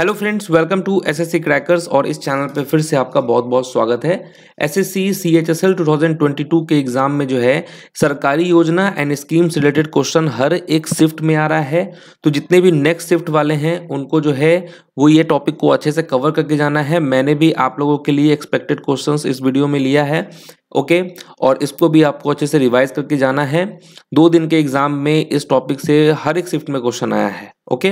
hello friends welcome to SSC crackers और इस channel पे फिर से आपका बहुत बहुत स्वागत है एसएससी सीएचएसएल 2022 के एग्ज़ाम में जो है सरकारी योजना एंड स्कीम्स रिलेटेड क्वेश्चन हर एक शिफ्ट में आ रहा है तो जितने भी नेक्स्ट शिफ्ट वाले हैं उनको जो है वो ये टॉपिक को अच्छे से कवर करके जाना है मैंने भी आप लोगों के लिए एक्सपेक्टेड क्वेश्चन इस वीडियो में लिया है ओके और इसको भी आपको अच्छे से रिवाइज करके जाना है दो दिन के एग्जाम में इस टॉपिक से हर एक शिफ्ट में क्वेश्चन आया है ओके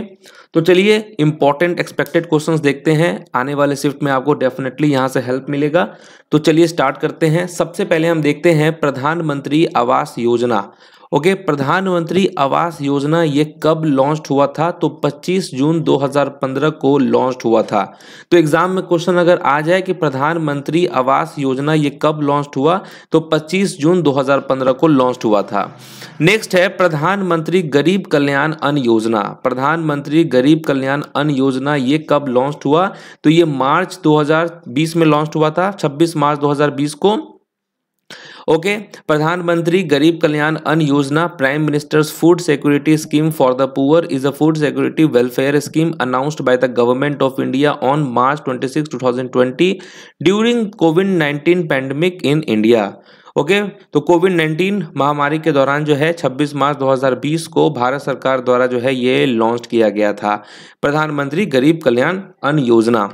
तो चलिए इंपॉर्टेंट एक्सपेक्टेड क्वेश्चंस देखते हैं आने वाले शिफ्ट में आपको डेफिनेटली यहां से हेल्प मिलेगा तो चलिए स्टार्ट करते हैं सबसे पहले हम देखते हैं प्रधानमंत्री आवास योजना ओके प्रधानमंत्री आवास योजना ये कब लॉन्च हुआ था तो 25 जून 2015 को लॉन्च हुआ था तो एग्जाम में क्वेश्चन अगर आ जाए कि प्रधानमंत्री आवास योजना ये कब लॉन्च हुआ तो 25 जून 2015 को लॉन्च हुआ था नेक्स्ट है प्रधानमंत्री गरीब कल्याण अन्न योजना प्रधानमंत्री गरीब कल्याण अन्न योजना ये कब लॉन्च हुआ तो ये मार्च 2020 में लॉन्च हुआ था 26 मार्च 2020 को ओके प्रधानमंत्री गरीब Kalyan Anna Yojana prime minister's food security scheme for the poor is a food security welfare scheme announced by the government of India on March 26 2020 during Covid 19 pandemic in India okay okay, तो Covid 19 महामारी के दौरान जो है 26 मार्च 2020 को भारत सरकार द्वारा जो है ये लॉन्च किया गया था प्रधानमंत्री गरीब कल्याण अन्न योजना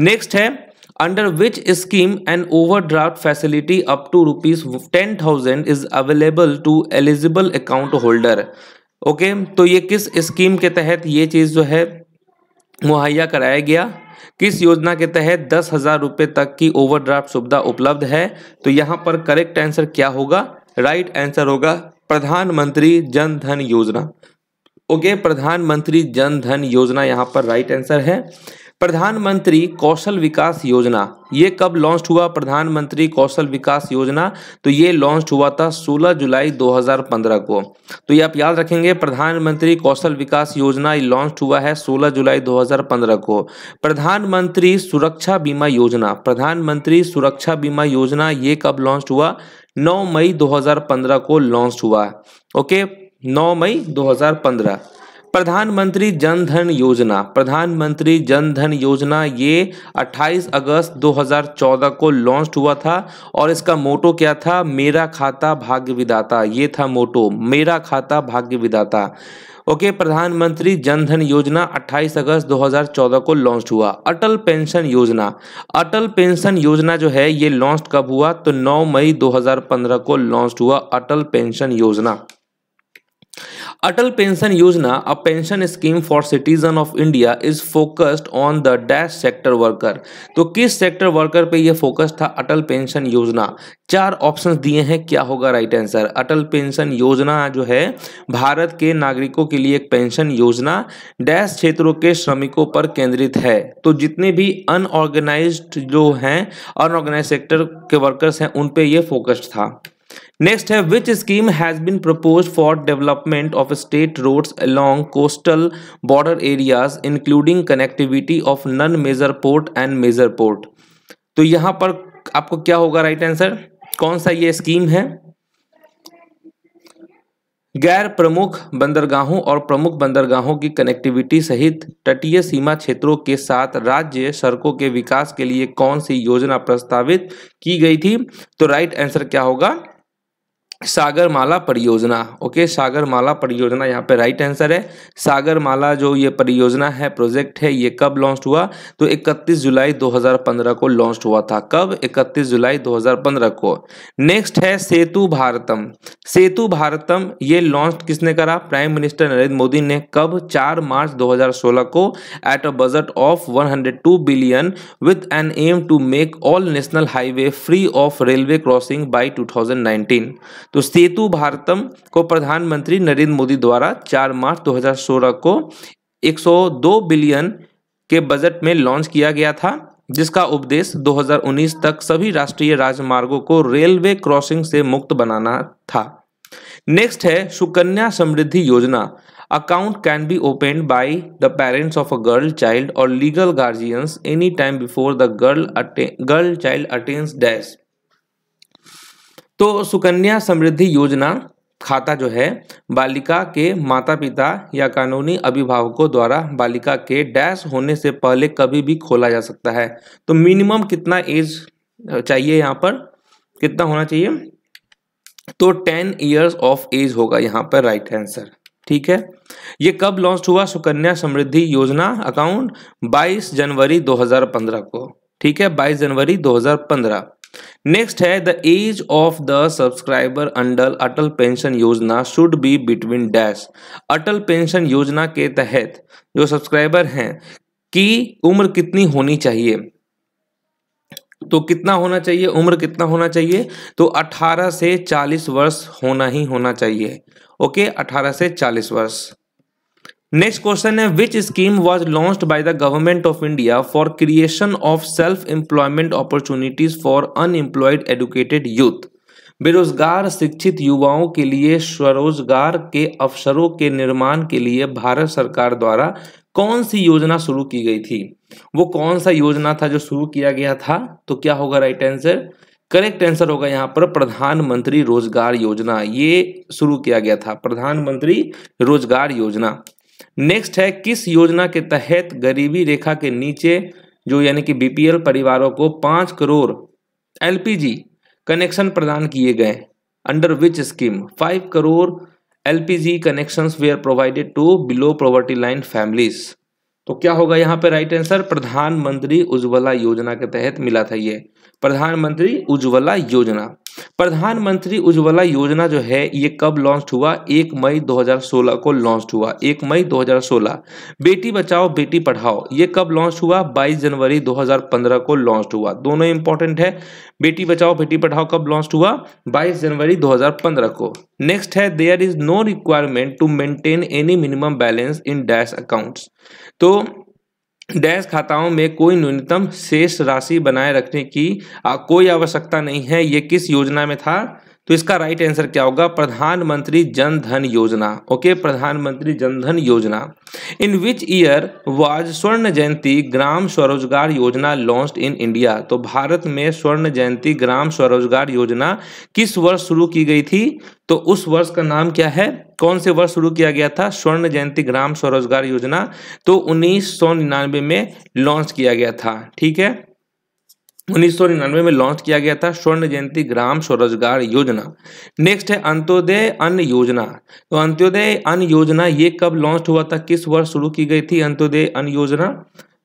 नेक्स्ट है under which scheme which overdraft facility up to rupees ten thousand is available to eligible account holder okay तो ये किस स्कीम के तहत ये चीज़ जो है मुहैया कराया गया किस योजना के तहत दस हज़ार रुपए तक की ओवरड्राफ्ट सुविधा उपलब्ध है तो यहाँ पर करेक्ट आंसर क्या होगा राइट आंसर होगा प्रधानमंत्री जन धन योजना ओके okay, प्रधानमंत्री जन धन योजना यहाँ पर राइट आंसर है प्रधानमंत्री कौशल विकास योजना ये कब लॉन्च हुआ प्रधानमंत्री कौशल विकास योजना तो ये लॉन्च हुआ था 16 जुलाई 2015 को तो ये आप याद रखेंगे प्रधानमंत्री कौशल विकास योजना लॉन्च हुआ है 16 जुलाई 2015 को प्रधानमंत्री सुरक्षा बीमा योजना प्रधानमंत्री सुरक्षा बीमा योजना ये कब लॉन्च हुआ 9 मई 2015 को लॉन्च हुआ ओके 9 मई 2015 प्रधानमंत्री जन धन योजना प्रधानमंत्री जन धन योजना ये 28 अगस्त 2014 को लॉन्च हुआ था और इसका मोटो क्या था मेरा खाता भाग्य विदाता ये था मोटो मेरा खाता भाग्य विदाता ओके प्रधानमंत्री जनधन योजना 28 अगस्त 2014 को लॉन्च हुआ अटल पेंशन योजना अटल पेंशन योजना जो है ये लॉन्च कब हुआ तो 9 मई 2015 को लॉन्च हुआ अटल पेंशन योजना Atal pension Yojana a pension scheme for citizen of India is focused on the dash sector worker तो किस सेक्टर वर्कर पे ये फोकस था अटल पेंशन योजना चार ऑप्शन दिए हैं क्या होगा राइट आंसर अटल पेंशन योजना जो है भारत के नागरिकों के लिए एक पेंशन योजना डैश क्षेत्रों के श्रमिकों पर केंद्रित है तो जितने भी अनऑर्गेनाइज जो हैं अनऑर्गेनाइज सेक्टर के वर्कर्स हैं उन पर यह फोकस्ड था नेक्स्ट है which scheme has been propose for development of state roads along coastal border areas including connectivity of non major port and major port तो यहां पर आपको क्या होगा राइट आंसर कौन सा ये स्कीम है गैर प्रमुख बंदरगाहों और प्रमुख बंदरगाहों की कनेक्टिविटी सहित तटीय सीमा क्षेत्रों के साथ राज्य सड़कों के विकास के लिए कौन सी योजना प्रस्तावित की गई थी तो राइट आंसर क्या होगा सागरमाला परियोजना ओके सागरमाला परियोजना यहाँ पे राइट आंसर है सागरमाला जो ये परियोजना है प्रोजेक्ट है ये कब लॉन्च हुआ तो 31 जुलाई 2015 को लॉन्च हुआ था कब 31 जुलाई 2015 को नेक्स्ट है सेतु भारतम सेतु भारतम ये लॉन्च किसने करा प्राइम मिनिस्टर नरेंद्र मोदी ने कब 4 मार्च 2016 को at a budget of one billion with an aim to make all national highway free of railway crossing by two तो सेतु भारतम को प्रधानमंत्री नरेंद्र मोदी द्वारा 4 मार्च 2016 को 102 बिलियन के बजट में लॉन्च किया गया था जिसका उपदेश 2019 तक सभी राष्ट्रीय राजमार्गों को रेलवे क्रॉसिंग से मुक्त बनाना था नेक्स्ट है Sukanya Samriddhi Yojana account can be open by the parents of a girl child और legal guardians any time before the girl girl child attains dash तो सुकन्या समृद्धि योजना खाता जो है बालिका के माता पिता या कानूनी अभिभावकों द्वारा बालिका के डैश होने से पहले कभी भी खोला जा सकता है तो मिनिमम कितना एज चाहिए यहाँ पर कितना होना चाहिए तो टेन ईयर्स ऑफ एज होगा यहाँ पर राइट आंसर ठीक है ये कब लॉन्च हुआ सुकन्या समृद्धि योजना अकाउंट 22 जनवरी 2015 को ठीक है 22 जनवरी 2015 नेक्स्ट है the age of the subscriber under Atal pension Yojana should be between dash Atal pension Yojana के तहत जो सब्सक्राइबर हैं की उम्र कितनी होनी चाहिए तो कितना होना चाहिए उम्र कितना होना चाहिए तो 18 से 40 वर्ष होना ही होना चाहिए ओके 18 से 40 वर्ष नेक्स्ट क्वेश्चन है which scheme was launch by the government of India for creation of self employment opportunities for unemployed educated youth बेरोजगार शिक्षित युवाओं के लिए स्वरोजगार के अवसरों के निर्माण के लिए भारत सरकार द्वारा कौन सी योजना शुरू की गई थी वो कौन सा योजना था जो शुरू किया गया था तो क्या होगा राइट आंसर करेक्ट आंसर होगा यहाँ पर प्रधानमंत्री रोजगार योजना ये शुरू किया गया था प्रधानमंत्री रोजगार योजना नेक्स्ट है किस योजना के तहत गरीबी रेखा के नीचे जो यानी कि बीपीएल परिवारों को पांच करोड़ एलपीजी कनेक्शन प्रदान किए गए under which scheme five crore LPG connections were provided to below poverty line families तो क्या होगा यहाँ पे राइट आंसर प्रधानमंत्री उज्ज्वला योजना के तहत मिला था ये प्रधानमंत्री उज्ज्वला योजना प्रधानमंत्री उज्ज्वला योजना जो है ये कब लॉन्च हुआ एक मई 2016 को लॉन्च हुआ एक मई 2016 बेटी बचाओ बेटी पढ़ाओ ये कब लॉन्च हुआ 22 जनवरी 2015 को लॉन्च हुआ दोनों इंपॉर्टेंट है बेटी बचाओ बेटी पढ़ाओ कब लॉन्च हुआ 22 जनवरी 2015 को नेक्स्ट है there is no requirement to maintain any minimum balance in dash accounts तो डैश खाताओं में कोई न्यूनतम शेष राशि बनाए रखने की कोई आवश्यकता नहीं है ये किस योजना में था तो इसका राइट आंसर क्या होगा प्रधानमंत्री जन धन योजना ओके प्रधानमंत्री जन धन योजना इन विच ईयर वाज स्वर्ण जयंती ग्राम स्वरोजगार योजना लॉन्च इन इंडिया तो भारत में स्वर्ण जयंती ग्राम स्वरोजगार योजना किस वर्ष शुरू की गई थी तो उस वर्ष का नाम क्या है कौन से वर्ष शुरू किया गया था स्वर्ण जयंती ग्राम स्वरोजगार योजना तो उन्नीस में लॉन्च किया गया था ठीक है उन्नीस में लॉन्च किया गया था स्वर्ण जयंती ग्राम स्वरोजगार योजना नेक्स्ट है अंत्योदय अन्न योजना तो अंत्योदय अन्न योजना ये कब लॉन्च हुआ था किस वर्ष शुरू की गई थी अंत्योदय अन्न योजना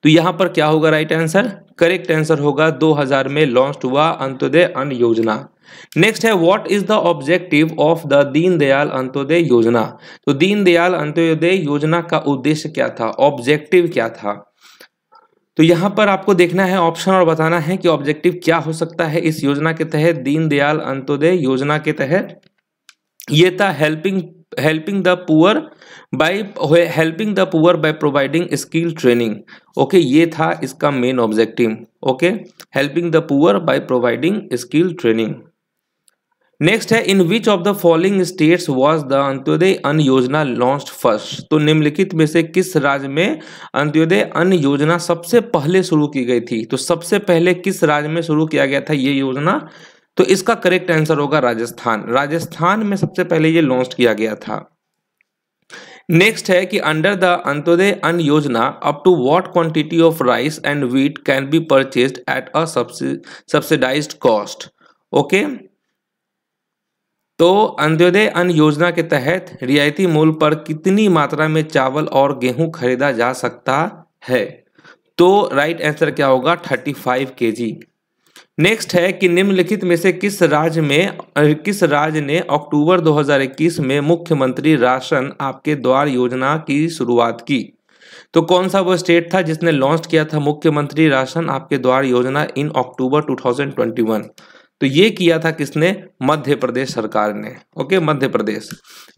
तो यहाँ पर क्या होगा राइट आंसर करेक्ट आंसर होगा 2000 में लॉन्च हुआ अंत्योदय अन्न योजना नेक्स्ट है what is the objective of the Deendayal Antyodaya Yojana तो दीनदयाल अंत्योदय योजना का उद्देश्य क्या था ऑब्जेक्टिव क्या था तो यहाँ पर आपको देखना है ऑप्शन और बताना है कि ऑब्जेक्टिव क्या हो सकता है इस योजना के तहत दीनदयाल अंत्योदय योजना के तहत ये था helping helping the poor by helping the poor by providing skill training okay ये था इसका main objective okay helping the poor by providing skill training next है in which of the following states was the Antyodaya Anna Yojana launch first तो निम्नलिखित में से किस राज्य में अंत्योदय अन्न योजना सबसे पहले शुरू की गई थी तो सबसे पहले किस राज्य में शुरू किया गया था ये योजना तो इसका करेक्ट आंसर होगा राजस्थान राजस्थान में सबसे पहले ये लॉन्च किया गया था नेक्स्ट है कि under the Antyodaya Anna Yojana up to what quantity of rice and wheat can be purchase at a subsidised cost okay तो अंत्योदय अन्न योजना के तहत रियायती मूल पर कितनी मात्रा में चावल और गेहूं खरीदा जा सकता है तो राइट आंसर क्या होगा थर्टी फाइव के जी नेक्स्ट है कि निम्नलिखित में से किस राज्य में किस राज्य ने अक्टूबर 2021 में मुख्यमंत्री राशन आपके द्वार योजना की शुरुआत की तो कौन सा वो स्टेट था जिसने लॉन्च किया था मुख्यमंत्री राशन आपके द्वार योजना इन अक्टूबर 2021 तो ये किया था किसने मध्य प्रदेश सरकार ने ओके मध्य प्रदेश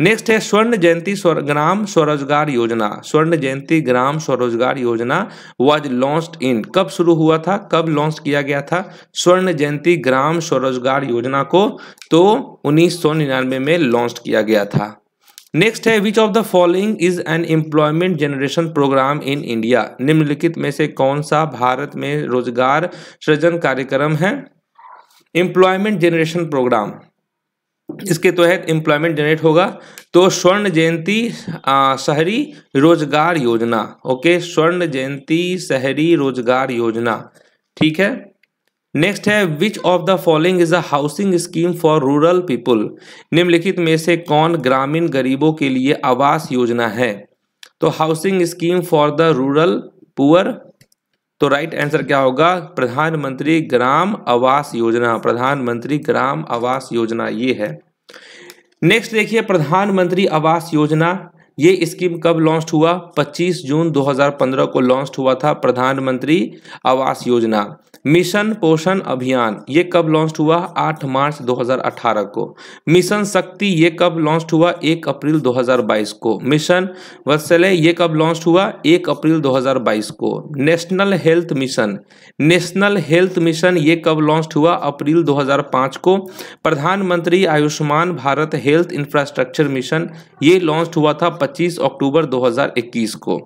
नेक्स्ट है स्वर्ण जयंती स्वर, ग्राम स्वरोजगार योजना स्वर्ण जयंती ग्राम स्वरोजगार योजना वाज लॉन्च्ड इन कब शुरू हुआ था कब लॉन्च किया गया था स्वर्ण जयंती ग्राम स्वरोजगार योजना को तो उन्नीस में लॉन्च किया गया था नेक्स्ट है which of the following is an employment generation programme in India निम्नलिखित में से कौन सा भारत में रोजगार सृजन कार्यक्रम है एम्प्लॉयमेंट जनरेशन प्रोग्राम इसके तहत तो एम्प्लॉयमेंट जनरेट होगा तो स्वर्ण जयंती शहरी रोजगार योजना ओके स्वर्ण जयंती शहरी रोजगार योजना ठीक है नेक्स्ट है which of the following is a housing scheme for rural people निम्नलिखित में से कौन ग्रामीण गरीबों के लिए आवास योजना है तो housing scheme for the rural poor तो राइट आंसर क्या होगा प्रधानमंत्री ग्राम आवास योजना प्रधानमंत्री ग्राम आवास योजना ये है नेक्स्ट देखिए प्रधानमंत्री आवास योजना ये स्कीम कब लॉन्च हुआ 25 जून 2015 को लॉन्च हुआ था प्रधानमंत्री आवास योजना मिशन पोषण अभियान ये कब लॉन्च हुआ 8 मार्च 2018 को मिशन शक्ति ये कब लॉन्च हुआ 1 अप्रैल 2022 को मिशन वत्सल्य ये कब लॉन्च हुआ 1 अप्रैल 2022 को national health mission national health mission ये कब लॉन्च हुआ अप्रैल 2005 को प्रधानमंत्री Ayushman Bharat health infrastructure mission ये लॉन्च हुआ था 25 अक्टूबर 2021 को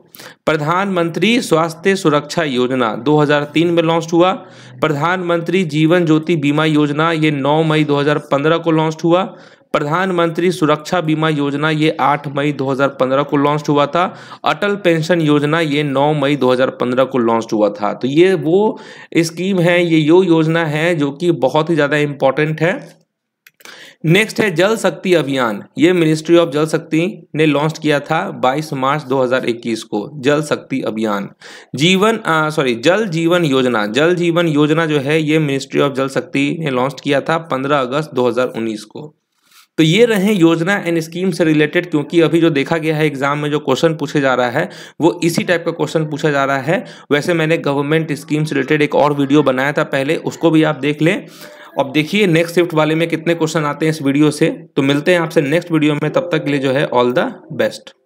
प्रधानमंत्री स्वास्थ्य सुरक्षा योजना 2003 में लॉन्च हुआ प्रधानमंत्री जीवन ज्योति बीमा योजना ये 9 मई 2015 को लॉन्च हुआ प्रधानमंत्री सुरक्षा बीमा योजना ये 8 मई 2015 को लॉन्च हुआ था अटल पेंशन योजना ये 9 मई 2015 को लॉन्च हुआ था तो ये वो स्कीम है ये यो योजना है जो कि बहुत ही ज़्यादा इम्पॉर्टेंट है नेक्स्ट है जल शक्ति अभियान ये मिनिस्ट्री ऑफ जल शक्ति ने लॉन्च किया था 22 मार्च 2021 को जल शक्ति अभियान जीवन सॉरी जल जीवन योजना जल जीवन योजना जो है ये मिनिस्ट्री ऑफ जल शक्ति ने लॉन्च किया था 15 अगस्त 2019 को तो ये रहे योजना एंड स्कीम से रिलेटेड क्योंकि अभी जो देखा गया है एग्जाम में जो क्वेश्चन पूछे जा रहा है वो इसी टाइप का क्वेश्चन पूछा जा रहा है वैसे मैंने गवर्नमेंट स्कीम से रिलेटेड एक और वीडियो बनाया था पहले उसको भी आप देख लें अब देखिए नेक्स्ट शिफ्ट वाले में कितने क्वेश्चन आते हैं इस वीडियो से तो मिलते हैं आपसे नेक्स्ट वीडियो में तब तक के लिए जो है ऑल द बेस्ट